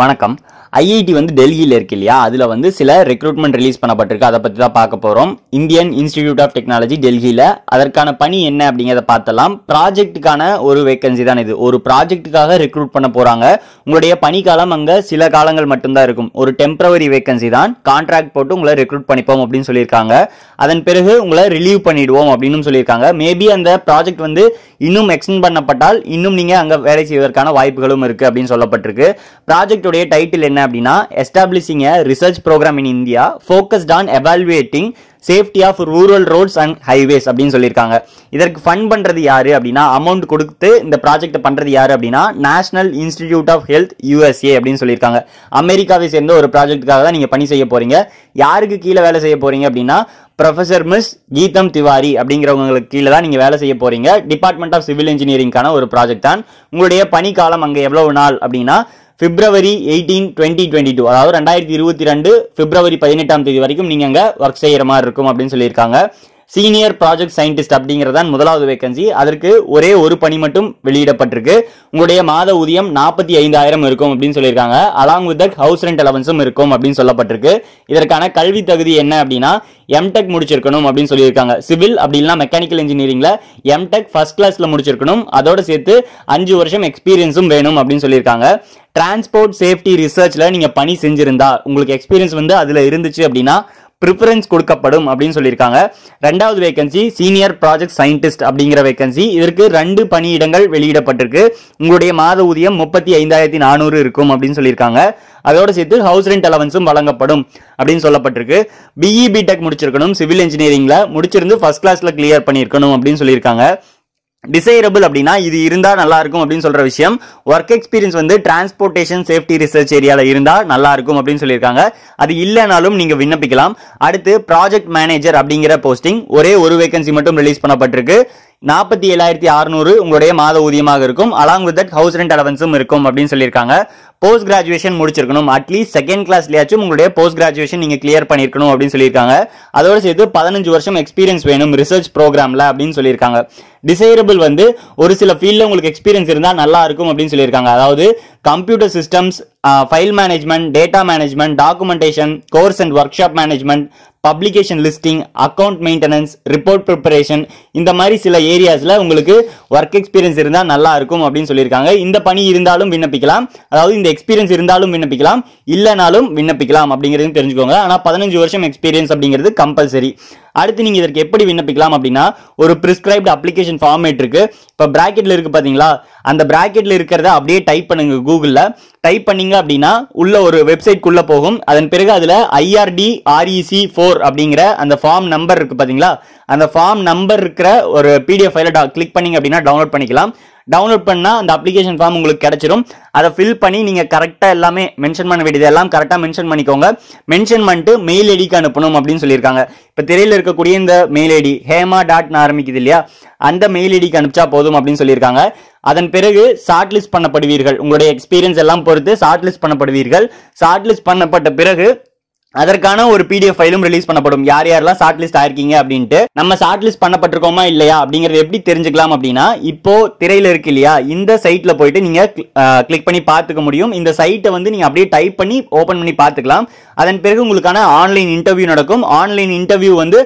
வணக்கம் ஐஐடி வந்து டெல்லியில் இருக்கு இல்லையா அதில் வந்து சில ரெக்ரூட்மெண்ட் ரிலீஸ் பண்ணப்பட்டிருக்கு அதை பற்றி தான் பார்க்க போகிறோம் இந்தியன் இன்ஸ்டிடியூட் ஆஃப் டெக்னாலஜி டெல்லியில் அதற்கான பணி என்ன அப்படிங்கிறத பார்த்தலாம் ப்ராஜெக்ட்டுக்கான ஒரு வேக்கன்சி தான் இது ஒரு ப்ராஜெக்ட்டுக்காக ரெக்ரூட் பண்ண போகிறாங்க உங்களுடைய பணிக்காலம் அங்கே சில காலங்கள் மட்டும்தான் இருக்கும் ஒரு டெம்பரவரி வேக்கன்சி தான் கான்ட்ராக்ட் போட்டு உங்களை ரெக்ரூட் பண்ணிப்போம் அப்படின்னு சொல்லியிருக்காங்க அதன் பிறகு உங்களை ரிலீவ் பண்ணிடுவோம் அப்படின்னு சொல்லியிருக்காங்க மேபி அந்த ப்ராஜெக்ட் வந்து இன்னும் எக்ஸ்டெண்ட் பண்ணப்பட்டால் இன்னும் நீங்கள் அங்கே வேலை செய்வதற்கான வாய்ப்புகளும் இருக்குது அப்படின்னு சொல்லப்பட்டிருக்கு ப்ராஜெக்ட் ப்ராஜெக்டோடைய டைட்டில் என்ன அப்படின்னா establishing research program in India focused on evaluating safety of rural roads and highways அப்படின்னு சொல்லியிருக்காங்க இதற்கு ஃபண்ட் பண்ணுறது யார் அப்படின்னா அமௌண்ட் கொடுத்து இந்த ப்ராஜெக்ட் பண்ணுறது யார் அப்படின்னா national institute of health USA அப்படின்னு சொல்லியிருக்காங்க அமெரிக்காவை சேர்ந்த ஒரு ப்ராஜெக்ட்டுக்காக தான் நீங்கள் பணி செய்ய போகிறீங்க யாருக்கு கீழே வேலை செய்ய போகிறீங்க அப்படின்னா ப்ரொஃபசர் மிஸ் கீதம் திவாரி அப்படிங்கிறவங்களுக்கு கீழே தான் நீங்கள் வேலை செய்ய போகிறீங்க டிபார்ட்மெண்ட் ஆஃப் சிவில் இன்ஜினியரிங்கான ஒரு ப்ராஜெக்ட் தான் உங்களுடைய பணிக்காலம் அங்கே எவ்வளவு நாள் அப்படின்னா February eighteen twenty twenty two அதாவது ரெண்டாயிரத்தி இருபத்தி ரெண்டு பிப்ரவரி பதினெட்டாம் தேதி வரைக்கும் நீங்கள் அங்கே ஒர்க் செய்கிற மாதிரி இருக்கும் அப்படின்னு சொல்லியிருக்காங்க சீனியர் ப்ராஜெக்ட் சயின்டிஸ்ட் அப்படிங்கிறதான் முதலாவது வேகன்சி அதற்கு ஒரே ஒரு பணி மட்டும் வெளியிடப்பட்டிருக்கு உங்களுடைய மாத ஊதியம் நாற்பத்தி ஐந்தாயிரம் இருக்கும் அப்படின்னு சொல்லியிருக்காங்க along with that house rent அலவன்ஸும் இருக்கும் அப்படின்னு சொல்லப்பட்டிருக்கு இதற்கான கல்வி தகுதி என்ன அப்படின்னா எம்டெக் முடிச்சிருக்கணும் அப்படின்னு சொல்லியிருக்காங்க சிவில் அப்படின்னா மெக்கானிக்கல் இன்ஜினியரிங்ல எம்டெக் ஃபர்ஸ்ட் கிளாஸ்ல முடிச்சிருக்கணும் அதோட சேர்த்து அஞ்சு வருஷம் எக்ஸ்பீரியன்ஸும் வேணும் அப்படின்னு சொல்லியிருக்காங்க டிரான்ஸ்போர்ட் சேஃப்டி ரிசர்ச்ல நீங்க பணி செஞ்சிருந்தா உங்களுக்கு எக்ஸ்பீரியன்ஸ் வந்து அதுல இருந்துச்சு அப்படின்னா ப்ரிஃபரன்ஸ் கொடுக்கப்படும் அப்படின்னு சொல்லியிருக்காங்க ரெண்டாவது வேகன்சி சீனியர் ப்ராஜெக்ட் சயின்டிஸ்ட் அப்படிங்கிற வேகன்சி இதற்கு ரெண்டு பணியிடங்கள் வெளியிடப்பட்டிருக்கு உங்களுடைய மாத ஊதியம் முப்பத்தி ஐந்தாயிரத்தி நானூறு இருக்கும் அப்படின்னு சொல்லியிருக்காங்க அதோடு சேர்த்து ஹவுஸ் ரெண்ட் அலவன்ஸும் வழங்கப்படும் அப்படின்னு சொல்லப்பட்டிருக்கு பிஇ பிடெக் e முடிச்சிருக்கணும் சிவில் இன்ஜினியரிங்கில் முடிச்சிருந்து ஃபர்ஸ்ட் கிளாஸில் கிளியர் பண்ணியிருக்கணும் அப்படின்னு சொல்லியிருக்காங்க டிசைரபிள் அப்படின்னா இது இருந்தால் நல்லா இருக்கும் அப்படின்னு சொல்கிற விஷயம் ஒர்க் எக்ஸ்பீரியன்ஸ் வந்து டிரான்ஸ்போர்டேஷன் சேஃப்டி ரிசர்ச் ஏரியாவில் இருந்தால் நல்லா இருக்கும் அப்படின்னு சொல்லியிருக்காங்க அது இல்லைனாலும் நீங்கள் விண்ணப்பிக்கலாம் அடுத்து ப்ராஜெக்ட் மேனேஜர் அப்படிங்கிற போஸ்டிங் ஒரே ஒரு வேகன்சி மட்டும் ரிலீஸ் பண்ணப்பட்டிருக்கு நாற்பத்தி ஏழாயிரத்தி அறுநூறு உங்களுடைய மாத ஊதியமாக இருக்கும் along with that house rent அலவன்ஸும் இருக்கும் அப்படின்னு சொல்லியிருக்காங்க போஸ்ட் கிராஜுவேஷன் முடிச்சிருக்கணும் அட்லீஸ்ட் செகண்ட் கிளாஸ்லயாச்சும் உங்களுடைய போஸ்ட் கிராஜுவேஷன் நீங்கள் கிளியர் பண்ணியிருக்கணும் அப்படின்னு சொல்லியிருக்காங்க அதோடு சேர்த்து பதினஞ்சு வருஷம் எக்ஸ்பீரியன்ஸ் வேணும் ரிசர்ச் ப்ரோக்ராமில் அப்படின்னு சொல்லியிருக்காங்க டிசைரபிள் வந்து ஒரு சில ஃபீல்டில் உங்களுக்கு எக்ஸ்பீரியன்ஸ் இருந்தால் நல்லா இருக்கும் அப்படின்னு சொல்லியிருக்காங்க அதாவது computer systems file management data management documentation course and workshop management publication listing account maintenance report preparation இந்த மாதிரி சில ஏரியாஸில் உங்களுக்கு ஒர்க் எக்ஸ்பீரியன்ஸ் இருந்தால் நல்லா இருக்கும் அப்படின்னு சொல்லியிருக்காங்க இந்த பணி இருந்தாலும் விண்ணப்பிக்கலாம் அதாவது இந்த எக்ஸ்பீரியன்ஸ் இருந்தாலும் விண்ணப்பிக்கலாம் இல்லைனாலும் விண்ணப்பிக்கலாம் அப்படிங்கிறது தெரிஞ்சுக்கோங்க ஆனால் பதினஞ்சு வருஷம் எக்ஸ்பீரியன்ஸ் அப்படிங்கிறது கம்பல்சரி அடுத்து நீங்கள் இதற்கு எப்படி விண்ணப்பிக்கலாம் அப்படின்னா ஒரு ப்ரிஸ்கிரைப்டு அப்ளிகேஷன் ஃபார்மேட் இருக்குது இப்போ ப்ராக்கெட்டில் இருக்குது பார்த்தீங்களா அந்த ப்ராக்கெட்டில் இருக்கிறத அப்படியே டைப் பண்ணுங்க கூகுளில் டைப் பண்ணீங்க அப்படின்னா உள்ள ஒரு வெப்சைட்குள்ளே போகும் அதன் பிறகு அதில் ஐஆர்டி ஆர்இசி ஃபோர் அப்படிங்கிற அந்த ஃபார்ம் நம்பர் இருக்குது பார்த்தீங்களா அந்த ஃபார்ம் நம்பர் இருக்கிற ஒரு பிடிஎஃப் ஃபைலை கிளிக் பண்ணிங்க அப்படின்னா டவுன்லோட் பண்ணிக்கலாம் டவுன்லோட் பண்ணால் அந்த அப்ளிகேஷன் ஃபார்ம் உங்களுக்கு கிடச்சிரும் அதை ஃபில் பண்ணி நீங்கள் கரெக்டாக எல்லாமே மென்ஷன் பண்ண வேண்டியது எல்லாம் கரெக்டாக மென்ஷன் பண்ணிக்கோங்க மென்ஷன் பண்ணிட்டு மெயில் ஐடிக்கு அனுப்பணும் அப்படின்னு சொல்லியிருக்காங்க இப்போ திரையில் இருக்கக்கூடிய இந்த மெயில் ஐடி ஹேமா டாட்னு ஆரம்பிக்குது இல்லையா அந்த மெயில் ஐடிக்கு அனுப்பிச்சா போதும் அப்படின்னு சொல்லியிருக்காங்க அதன் பிறகு ஷார்ட் லிஸ்ட் பண்ணப்படுவீர்கள் உங்களுடைய எக்ஸ்பீரியன்ஸ் எல்லாம் பொறுத்து ஷார்ட் லிஸ்ட் பண்ணப்படுவீர்கள் ஷார்ட் லிஸ்ட் பண்ணப்பட்ட பிறகு அதற்கான ஒரு பிடிஎஃப் ஃபைலும் ரிலீஸ் பண்ணப்படும் யார் யாரெல்லாம் ஷார்ட் லிஸ்ட் ஆயிருக்கீங்க அப்படின்ட்டு நம்ம ஷார்ட் லிஸ்ட் பண்ணப்பட்டிருக்கோமா இல்லையா அப்படிங்கறது எப்படி தெரிஞ்சுக்கலாம் அப்படின்னா இப்போ திரையில இருக்கு இல்லையா இந்த சைட்ல போயிட்டு நீங்க கிளிக் பண்ணி பார்த்துக்க முடியும் இந்த சைட்டை வந்து நீங்க அப்படியே டைப் பண்ணி ஓபன் பண்ணி பார்த்துக்கலாம் அதன் பிறகு உங்களுக்கான ஆன்லைன் இன்டர்வியூ நடக்கும் ஆன்லைன் இன்டர்வியூ வந்து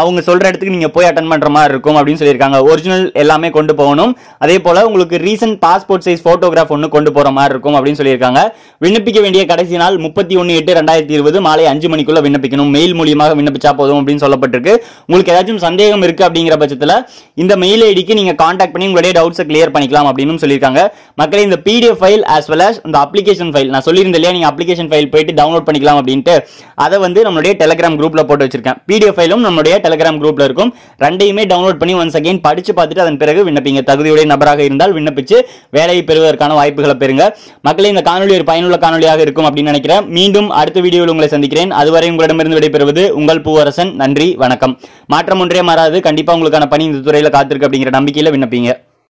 அவங்க சொல்கிற இடத்துக்கு நீங்கள் போய் அட்டன் பண்ணுற மாதிரி இருக்கும் அப்படின்னு சொல்லியிருக்காங்க ஒரிஜினல் எல்லாமே கொண்டு போகணும் அதே போல் உங்களுக்கு ரீசன்ட் பாஸ்போர்ட் சைஸ் ஃபோட்டோகிராஃப் ஒன்று கொண்டு போகிற மாதிரி இருக்கும் அப்படின்னு சொல்லியிருக்காங்க விண்ணப்பிக்க வேண்டிய கடைசி நாள் முப்பத்தி ஒன்று எட்டு ரெண்டாயிரத்தி இருபது மாலை அஞ்சு மணிக்குள்ளே விண்ணப்பிக்கணும் மெயில் மூலியமாக விண்ணப்பிச்சா போதும் அப்படின்னு சொல்லப்பட்டிருக்கு உங்களுக்கு ஏதாச்சும் சந்தேகம் இருக்குது அப்படிங்கிற பட்சத்தில் இந்த மெயில் ஐடிக்கு நீங்கள் காண்டாக்ட் பண்ணி உங்களுடைய டவுட்ஸை கிளியர் பண்ணிக்கலாம் அப்படின்னு சொல்லியிருக்காங்க மக்களே இந்த PDF file as well as இந்த அப்ளிகேஷன் ஃபைல் நான் சொல்லியிருந்தேன் இல்லையா நீங்கள் அப்ளிகேஷன் ஃபைல் போயிட்டு டவுன்லோட் பண்ணிக்கலாம் அப்படின்ட்டு அதை வந்து நம்மளுடைய டெலிகிராம் குரூப்பில் போட்டு வச்சிருக்கேன் பிடிஎஃப் ஃபைலும் நம்மளுடைய நம்மளுடைய டெலிகிராம் குரூப்ல இருக்கும் ரெண்டையுமே டவுன்லோட் பண்ணி ஒன்ஸ் அகெயின் படிச்சு பார்த்துட்டு அதன் பிறகு விண்ணப்பிங்க தகுதியுடைய நபராக இருந்தால் விண்ணப்பிச்சு வேலையை பெறுவதற்கான வாய்ப்புகளை பெறுங்க மக்களே இந்த காணொலி ஒரு பயனுள்ள காணொலியாக இருக்கும் அப்படின்னு நினைக்கிறேன் மீண்டும் அடுத்த வீடியோவில் உங்களை சந்திக்கிறேன் அதுவரை உங்களிடமிருந்து விடைபெறுவது உங்கள் பூவரசன் நன்றி வணக்கம் மாற்றம் ஒன்றே மாறாது கண்டிப்பா உங்களுக்கான பணி இந்த துறையில் காத்திருக்கு அப்படிங்கிற நம்பிக்கையில் விண்ணப்பிங்க